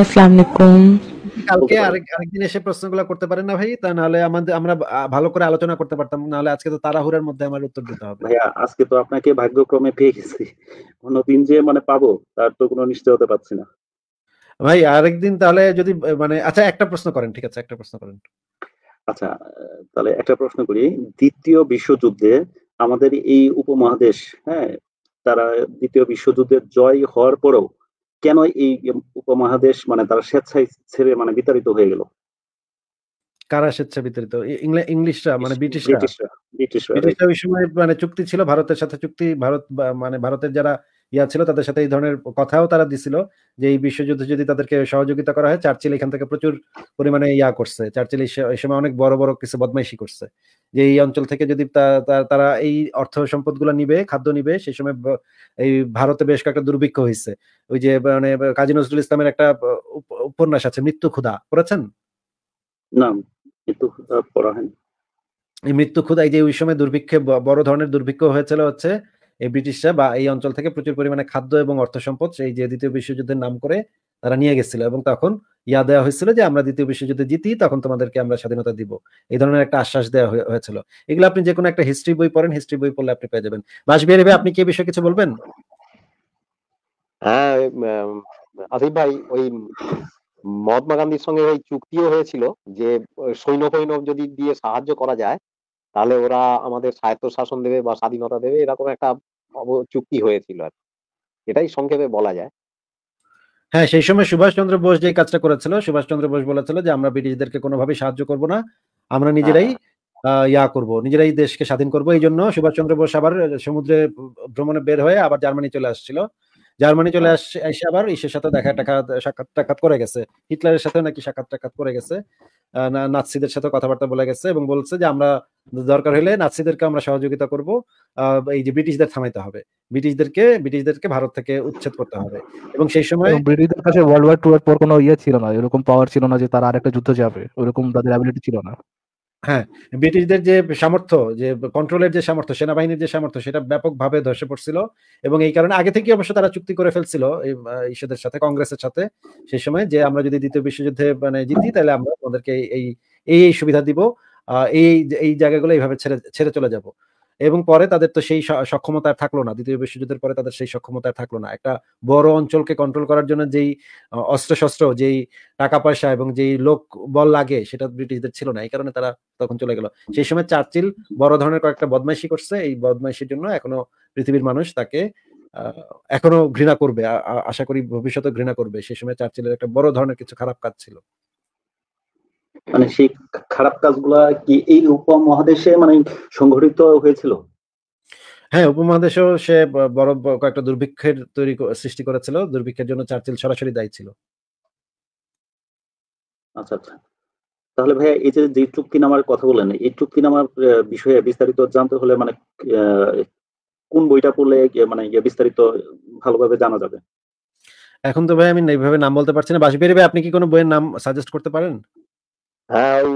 আসসালামু আলাইকুম কালকে আরেকদিন এসে প্রশ্নগুলো করতে পারেন না ভাই তা নাহলে আমাদের আমরা ভালো করে আলোচনা করতে পারতাম নাহলে আজকে তো তাড়াহুড়ার মধ্যে আমার উত্তর দিতে হবে ভাইয়া আজকে তো আপনাকে ভাগ্যক্রমে পেয়ে গেছি অন্যদিন যে মানে পাবো তার তো কোনো নিশ্চয় হতে পারছি না ভাই আরেকদিন তাহলে যদি মানে আচ্ছা একটা প্রশ্ন করেন ঠিক আছে একটা প্রশ্ন করেন আচ্ছা তাহলে একটা প্রশ্ন করি দ্বিতীয় বিশ্বযুদ্ধে আমাদের এই উপমহাদেশ হ্যাঁ তারা দ্বিতীয় বিশ্বযুদ্ধের জয় হওয়ার পরেও কেন এই উপমহাদেশ মানে তারা স্বেচ্ছায় ছেড়ে মানে বিতাড়িত হয়ে গেল কারা স্বেচ্ছা বিতাড়িত ইংলিশরা মানে ব্রিটিশরা ব্রিটিশরা ওই সময় মানে চুক্তি ছিল ভারতের সাথে চুক্তি ভারত মানে ভারতের যারা ইয়া ছিল তাদের সাথে এই ধরনের কথাও তারা দিছিল যে এই বিশ্বযুদ্ধে যদি তাদেরকে সহযোগিতা করা হয় চার্চিল এখান থেকে প্রচুর পরিমাণে ইয়া করছে চার্চিল এই সময় অনেক বড় বড় কিছু বদমাইশি করছে যে এই অঞ্চল থেকে যদি তারা এই অর্থ সম্পদগুলো নিবে খাদ্য নিবে সেই সময় এই ভারতে বেশ কয়েকটা দুর্ভিক্ষ হয়েছে ওই যে মানে কাজী নজরুল ইসলামের একটা উপন্যাস আছে মৃত্যু ক্ষুধা পড়েছেন না মৃত্যু ক্ষুধা পড়া হয়নি মৃত্যু যে ওই সময় দুর্ভিক্ষে বড় ধরনের দুর্ভিক্ষ হয়েছিল হচ্ছে এই ব্রিটিশরা বা এই অঞ্চল থেকে প্রচুর পরিমাণে খাদ্য এবং অর্থ সম্পদ সেই যে দ্বিতীয় বিশ্বযুদ্ধের নাম করে তারা নিয়ে গেছিল এবং তখন ইয়া দেওয়া হয়েছিল যে আমরা দ্বিতীয় বিশ্বযুদ্ধে জিতি তখন তোমাদেরকে আমরা স্বাধীনতা দিব এই ধরনের একটা আশ্বাস দেওয়া হয়েছিল এগুলো আপনি যে কোনো একটা হিস্ট্রি বই পড়েন হিস্ট্রি বই পড়লে আপনি পেয়ে যাবেন বাসবিহারি ভাই আপনি কি বিষয়ে কিছু বলবেন হ্যাঁ আসিফ ভাই ওই মহাত্মা গান্ধীর সঙ্গে ওই চুক্তিও হয়েছিল যে সৈন্য ফৈন্য যদি দিয়ে সাহায্য করা যায় তাহলে ওরা আমাদের স্বায়ত্ত শাসন দেবে বা স্বাধীনতা দেবে এরকম একটা চুক্তি হয়েছিল আর এটাই সংক্ষেপে বলা যায় হ্যাঁ সেই সময় সুভাষচন্দ্র বোস যে কাজটা করেছিল সুভাষচন্দ্র বোস বলেছিল যে আমরা ব্রিটিশদেরকে কোনোভাবে সাহায্য করব না আমরা নিজেরাই হ্যাঁ। ইয়া করব নিজেরাই দেশকে স্বাধীন করব এই জন্য সুভাষচন্দ্র বোস আবার সমুদ্রে ভ্রমণে বের হয়ে আবার জার্মানি চলে আসছিল জার্মানি চলে হ্যাঁ। আসছে এসে আবার ইসের সাথে দেখা টাকা সাক্ষাৎ টাকাত করে গেছে হিটলারের সাথে নাকি সাক্ষাৎ টাকাত করে গেছে নাৎসিদের সাথে কথাবার্তা বলে গেছে এবং বলছে যে আমরা দরকার হলে নাৎসিদেরকে আমরা সহযোগিতা করব এই যে ব্রিটিশদের থামাইতে হবে ব্রিটিশদেরকে ব্রিটিশদেরকে ভারত থেকে উচ্ছেদ করতে হবে এবং সেই সময় ব্রিটিশদের কাছে ওয়ার্ল্ড ওয়ার টু এর পর কোনো ইয়ে ছিল না এরকম পাওয়ার ছিল না যে তারা আরেকটা যুদ্ধ যাবে ওরকম তাদের অ্যাবিলিটি ছিল না হ্যাঁ ব্রিটিশদের যে সামর্থ্য যে কন্ট্রোলের যে সামর্থ্য সেনাবাহিনীর যে সামর্থ্য সেটা ব্যাপকভাবে ধসে পড়ছিল এবং এই কারণে আগে থেকে অবশ্য তারা চুক্তি করে ফেলছিল ঈশ্বরের সাথে কংগ্রেসের সাথে সেই সময় যে আমরা যদি দ্বিতীয় বিশ্বযুদ্ধে মানে জিতি তাহলে আমরা তোমাদেরকে এই এই সুবিধা দিব এই এই জায়গাগুলো এইভাবে ছেড়ে ছেড়ে চলে যাব এবং পরে তাদের তো সেই সক্ষমতা থাকলো না দ্বিতীয় বিশ্বযুদ্ধের পরে তাদের সেই সক্ষমতা থাকলো না একটা বড় অঞ্চলকে কন্ট্রোল করার জন্য যেই অস্ত্রশস্ত্র যেই টাকা পয়সা এবং যেই লোক বল লাগে সেটা ব্রিটিশদের ছিল না এই কারণে তারা তখন চলে গেল সেই সময় চার্চিল বড় ধরনের কয়েকটা বদমাইশি করছে এই বদমাইশির জন্য এখনো পৃথিবীর মানুষ তাকে এখনো ঘৃণা করবে আশা করি ভবিষ্যতে ঘৃণা করবে সেই সময় চার্চিলের একটা বড় ধরনের কিছু খারাপ কাজ ছিল মানে সেই খারাপ কাজগুলা কি এই উপমহাদেশে মানে সংঘটিত হয়েছিল হ্যাঁ উপমহাদেশেও সে বড় কয়েকটা দুর্ভিক্ষের তৈরি সৃষ্টি করেছিল দুর্ভিক্ষের জন্য চার্চিল সরাসরি দায়ী ছিল আচ্ছা আচ্ছা তাহলে ভাইয়া এই যে যে চুক্তিনামার কথা বলেন এই চুক্তিনামার বিষয়ে বিস্তারিত জানতে হলে মানে কোন বইটা পড়লে মানে ইয়ে বিস্তারিত ভালোভাবে জানা যাবে এখন তো ভাই আমি এইভাবে নাম বলতে পারছি না বাসি আপনি কি কোনো বইয়ের নাম সাজেস্ট করতে পারেন হ্যাঁ, ওই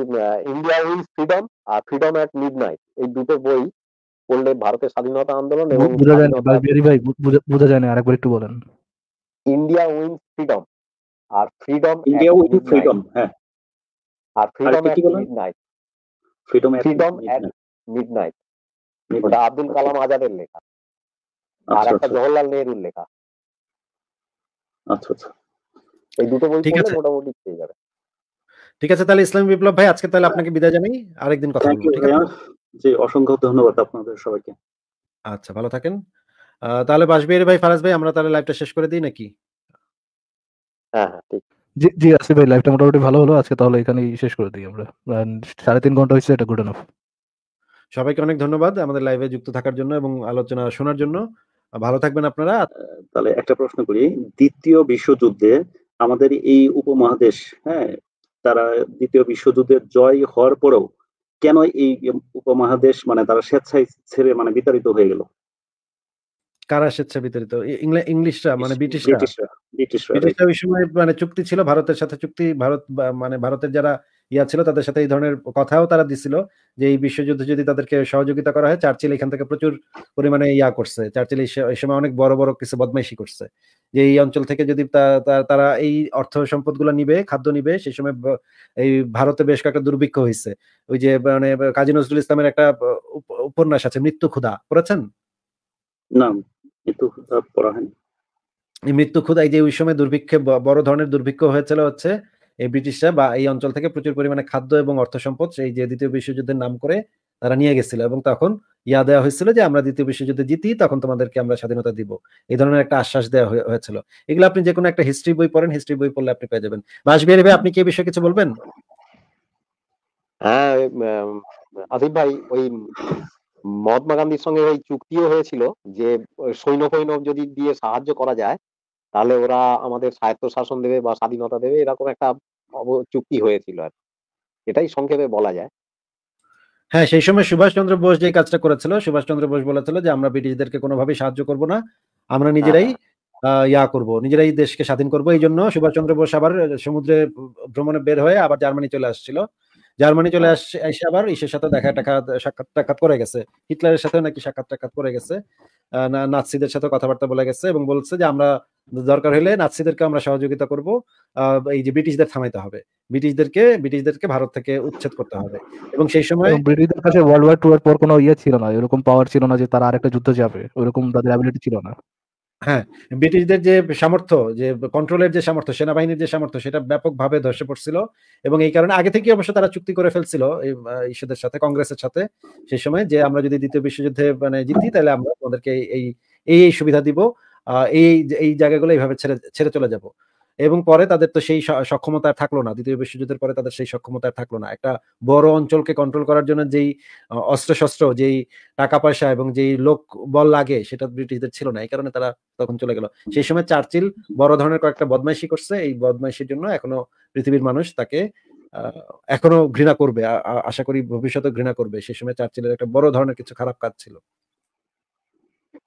'ইন্ডিয়া উইলস ফ্রিডম' আর 'ফ্রিডম এট মিডনাইট' এই দুটো বই পড়লে ভারতের স্বাধীনতা আন্দোলন এবং বোঝা যায় না আরেকবার একটু বলেন। 'ইন্ডিয়া উইলস ফ্রিডম' আর 'freedom 'India with midnight' freedom হ্যাঁ। আর 'ফ্রিডম আরেকটা at midnight' 'freedom at 'freedom at midnight'. Midnight' ওটা মিডনাইট, কালাম আজাদের লেখা। আর আচ্ছা, একটা আচ্ছা। জওহরলাল নেহরুর লেখা। আচ্ছা, আচ্ছা। এই দুটো বই পড়লে মোটামুটি পেয়ে যাবে ঠিক আছে তাহলে ইসলামী বিপ্লব ভাই আজকে তাহলে হ্যাঁ। আপনাকে বিদায় জানাই আরেকদিন কথা বলবো ঠিক আছে জি অসংখ্য ধন্যবাদ আপনাদের সবাইকে আচ্ছা ভালো থাকেন তাহলে বাসবিহারি ভাই ফারাজ ভাই আমরা তাহলে লাইভটা শেষ করে দিই নাকি হ্যাঁ, হ্যাঁ ঠিক জি জি আসিফ ভাই লাইভটা মোটামুটি ভালো হলো আজকে তাহলে এখানেই শেষ করে দিই আমরা সাড়ে তিন ঘন্টা হয়েছে এটা গুড এনাফ সবাইকে অনেক ধন্যবাদ আমাদের লাইভে যুক্ত থাকার জন্য এবং আলোচনা শোনার জন্য ভালো থাকবেন আপনারা তাহলে একটা প্রশ্ন করি দ্বিতীয় বিশ্বযুদ্ধে আমাদের এই উপমহাদেশ হ্যাঁ তারা দ্বিতীয় বিশ্বযুদ্ধের জয় হওয়ার পরেও কেন এই উপমহাদেশ মানে তারা স্বেচ্ছায় ছেড়ে মানে বিতাড়িত হয়ে গেল কারা স্বেচ্ছা বিতাড়িত ইংলিশরা মানে ব্রিটিশরা ব্রিটিশরা ওই সময় মানে চুক্তি ছিল ভারতের সাথে চুক্তি ভারত মানে ভারতের যারা ইয়া ছিল তাদের সাথে এই ধরনের কথাও তারা দিছিল যে এই বিশ্বযুদ্ধে যদি তাদেরকে সহযোগিতা করা হয় চার্চিল এখান থেকে প্রচুর পরিমাণে ইয়া করছে চার্চিল এই সময় অনেক বড় বড় কিছু বদমাইশি করছে যে এই অঞ্চল থেকে যদি তারা এই অর্থ সম্পদগুলো নিবে খাদ্য নিবে সেই সময় এই ভারতে বেশ কয়েকটা দুর্ভিক্ষ হয়েছে ওই যে মানে কাজী নজরুল ইসলামের একটা উপন্যাস আছে মৃত্যু ক্ষুধা পড়েছেন না মৃত্যু পড়া হয়নি মৃত্যু ক্ষুধা এই যে ওই সময় দুর্ভিক্ষে বড় ধরনের দুর্ভিক্ষ হয়েছিল হচ্ছে এই ব্রিটিশরা বা এই অঞ্চল থেকে প্রচুর পরিমাণে খাদ্য এবং অর্থ সম্পদ সেই যে দ্বিতীয় বিশ্বযুদ্ধের নাম করে তারা নিয়ে গেছিল এবং তখন ইয়া দেওয়া হয়েছিল যে আমরা দ্বিতীয় বিশ্বযুদ্ধে জিতি তখন তোমাদেরকে আমরা স্বাধীনতা দিব এই ধরনের একটা আশ্বাস দেওয়া হয়েছিল এগুলো আপনি যে কোনো একটা হিস্ট্রি বই পড়েন হিস্ট্রি বই পড়লে আপনি পেয়ে যাবেন বাসবিহারি ভাই আপনি কি বিষয়ে কিছু বলবেন হ্যাঁ আদিব ভাই ওই মহাত্মা গান্ধীর সঙ্গে ওই চুক্তিও হয়েছিল যে সৈন্য ফৈন্য যদি দিয়ে সাহায্য করা যায় তাহলে ওরা আমাদের স্বায়ত্ত শাসন দেবে বা স্বাধীনতা দেবে এরকম একটা চুক্তি হয়েছিল আর এটাই সংক্ষেপে বলা যায় হ্যাঁ সেই সময় সুভাষচন্দ্র বোস যে কাজটা করেছিল সুভাষচন্দ্র বোস বলেছিল যে আমরা ব্রিটিশদেরকে কোনোভাবে সাহায্য করব না আমরা নিজেরাই হ্যাঁ, হ্যাঁ। ইয়া করব নিজেরাই দেশকে স্বাধীন করব এই জন্য সুভাষচন্দ্র বোস আবার সমুদ্রে ভ্রমণে বের হয়ে আবার জার্মানি চলে আসছিল জার্মানি চলে হ্যাঁ। আসছে আবার ইসের সাথে দেখা টাকা সাক্ষাৎ টাকাত করে গেছে হিটলারের সাথেও নাকি সাক্ষাৎ টাকাত করে গেছে নাৎসিদের সাথে কথাবার্তা বলে গেছে এবং বলছে যে আমরা দরকার হলে নাৎসিদেরকে আমরা সহযোগিতা করব এই যে ব্রিটিশদের থামাইতে হবে ব্রিটিশদেরকে ব্রিটিশদেরকে ভারত থেকে উচ্ছেদ করতে হবে এবং সেই সময় ব্রিটিশদের কাছে ওয়ার্ল্ড ওয়ার টু এর পর কোনো ইয়ে ছিল না এরকম পাওয়ার ছিল না যে তারা আরেকটা যুদ্ধ যাবে ওরকম তাদের অ্যাবিলিটি ছিল না হ্যাঁ ব্রিটিশদের যে সামর্থ্য যে কন্ট্রোলের যে সামর্থ্য সেনাবাহিনীর যে সামর্থ্য সেটা ব্যাপকভাবে ধসে পড়ছিল এবং এই কারণে আগে থেকে অবশ্য তারা চুক্তি করে ফেলছিল ঈশ্বরের সাথে কংগ্রেসের সাথে সেই সময় যে আমরা যদি দ্বিতীয় বিশ্বযুদ্ধে মানে জিতি তাহলে আমরা তোমাদেরকে এই এই সুবিধা দিব এই এই জায়গাগুলো এইভাবে ছেড়ে ছেড়ে চলে যাবো এবং পরে তাদের তো সেই সক্ষমতা থাকলো না দ্বিতীয় বিশ্বযুদ্ধের পরে তাদের সেই সক্ষমতা থাকলো না একটা বড় অঞ্চলকে কন্ট্রোল করার জন্য যেই অস্ত্রশস্ত্র যেই টাকা পয়সা এবং যেই লোক বল লাগে সেটা ব্রিটিশদের ছিল না এই কারণে তারা তখন চলে গেল সেই সময় চার্চিল বড় ধরনের কয়েকটা বদমাইশি করছে এই বদমাইশির জন্য এখনো পৃথিবীর মানুষ তাকে এখনো ঘৃণা করবে আশা করি ভবিষ্যতে ঘৃণা করবে সেই সময় চার্চিলের একটা বড় ধরনের কিছু খারাপ কাজ ছিল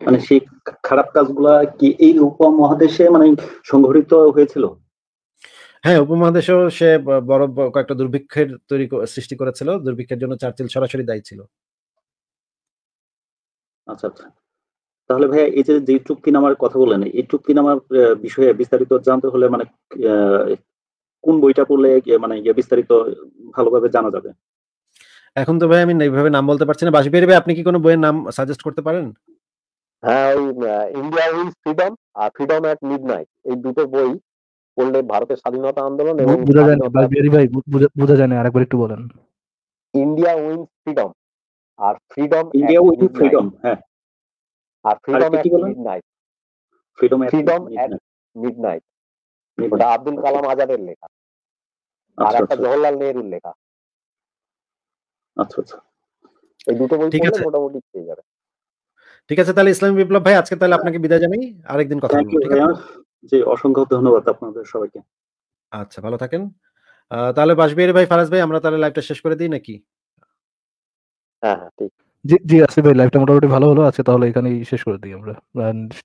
মানে সেই খারাপ কাজগুলা কি এই উপমহাদেশে মানে সংঘটিত হয়েছিল হ্যাঁ উপমহাদেশেও সে বড় কয়েকটা দুর্ভিক্ষের তৈরি সৃষ্টি করেছিল দুর্ভিক্ষের জন্য চার্চিল সরাসরি দায়ী ছিল আচ্ছা আচ্ছা তাহলে এই যে যে কথা বলেন এই বিষয়ে বিস্তারিত জানতে হলে মানে কোন বইটা পড়লে মানে ইয়ে বিস্তারিত ভালোভাবে জানা যাবে এখন তো ভাই আমি এইভাবে নাম বলতে পারছি না ভাই আপনি কি কোনো বইয়ের নাম সাজেস্ট করতে পারেন হ্যাঁ, ওই 'ইন্ডিয়া উইজ ফ্রিডম' আর 'ফ্রিডম এট মিডনাইট' এই দুটো বই পড়লে ভারতের স্বাধীনতা আন্দোলন এবং বোঝা যায় না স্বাধীনতার ভাই বোঝা যায় না। আরেকবার একটু বলেন। 'ইন্ডিয়া উইন্স ফ্রিডম' আর 'freedom at 'India with freedom' হ্যাঁ। আর 'ফ্রিডম আরেকটা কি at 'freedom 'freedom at midnight'. Midnight' ওটা মিডনাইট, কালাম আজাদের লেখা। আচ্ছা, আর একটা জওহরলাল আচ্ছা। নেহেরুর লেখা। আচ্ছা, আচ্ছা। এই দুটো বই পড়লে মোটামুটি পেয়ে যাবে ঠিক আছে তাহলে ইসলামী বিপ্লব ভাই আজকে তাহলে আপনাকে বিদায় জানাই আরেকদিন কথা বলবো ঠিক আছে জি অসংখ্য ধন্যবাদ আপনাদের সবাইকে আচ্ছা ভালো থাকেন তাহলে বাসবিহারি ভাই ফারাজ ভাই আমরা তাহলে লাইভটা শেষ করে দিই নাকি হ্যাঁ হ্যাঁ ঠিক জি জি আসিফ ভাই লাইভটা মোটামুটি ভালো হলো আছে তাহলে এখানেই শেষ করে দিই আমরা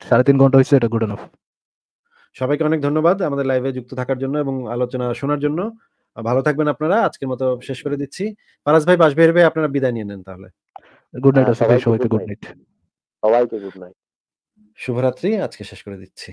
সাড়ে তিন ঘন্টা হয়েছে এটা গুড এনাফ সবাইকে অনেক ধন্যবাদ আমাদের লাইভে যুক্ত থাকার জন্য এবং আলোচনা শোনার জন্য ভালো থাকবেন আপনারা আজকের মতো শেষ করে দিচ্ছি ফারাজ ভাই বাসবিহারি ভাই আপনারা বিদায় নিয়ে নেন তাহলে গুড নাইট হ্যাঁ, আসিফ ভাই সবাইকে গুড নাইট সবাইকে গুড নাইট শুভরাত্রি আজকে শেষ করে দিচ্ছি